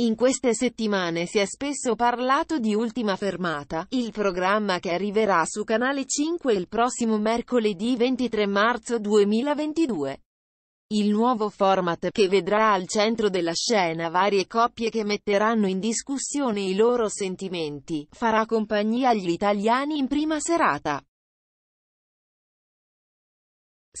In queste settimane si è spesso parlato di Ultima Fermata, il programma che arriverà su Canale 5 il prossimo mercoledì 23 marzo 2022. Il nuovo format, che vedrà al centro della scena varie coppie che metteranno in discussione i loro sentimenti, farà compagnia agli italiani in prima serata.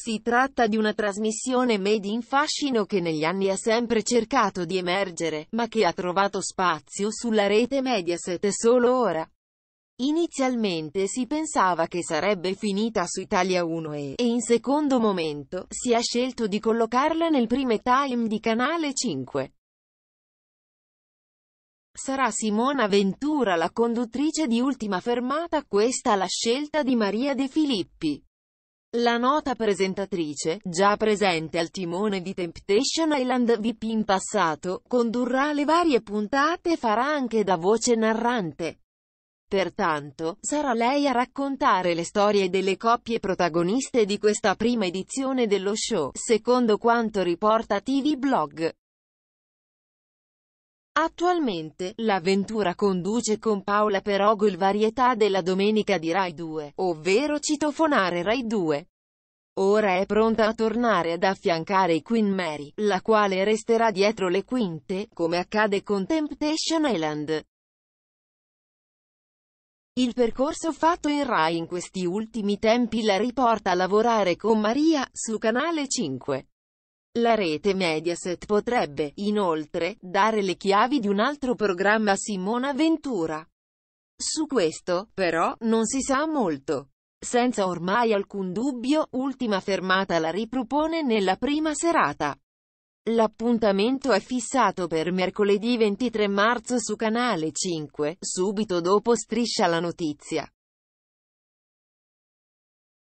Si tratta di una trasmissione made in fascino che negli anni ha sempre cercato di emergere, ma che ha trovato spazio sulla rete Mediaset solo ora. Inizialmente si pensava che sarebbe finita su Italia 1 e, e, in secondo momento, si è scelto di collocarla nel prime time di Canale 5. Sarà Simona Ventura la conduttrice di Ultima Fermata questa la scelta di Maria De Filippi. La nota presentatrice, già presente al timone di Temptation Island VP in passato, condurrà le varie puntate e farà anche da voce narrante. Pertanto, sarà lei a raccontare le storie delle coppie protagoniste di questa prima edizione dello show, secondo quanto riporta TV Blog. Attualmente, l'avventura conduce con Paola Perogo il varietà della domenica di Rai 2, ovvero Citofonare Rai 2. Ora è pronta a tornare ad affiancare Queen Mary, la quale resterà dietro le quinte, come accade con Temptation Island. Il percorso fatto in Rai in questi ultimi tempi la riporta a lavorare con Maria, su Canale 5. La rete Mediaset potrebbe, inoltre, dare le chiavi di un altro programma a Simona Ventura. Su questo, però, non si sa molto. Senza ormai alcun dubbio, Ultima Fermata la ripropone nella prima serata. L'appuntamento è fissato per mercoledì 23 marzo su Canale 5, subito dopo Striscia la notizia.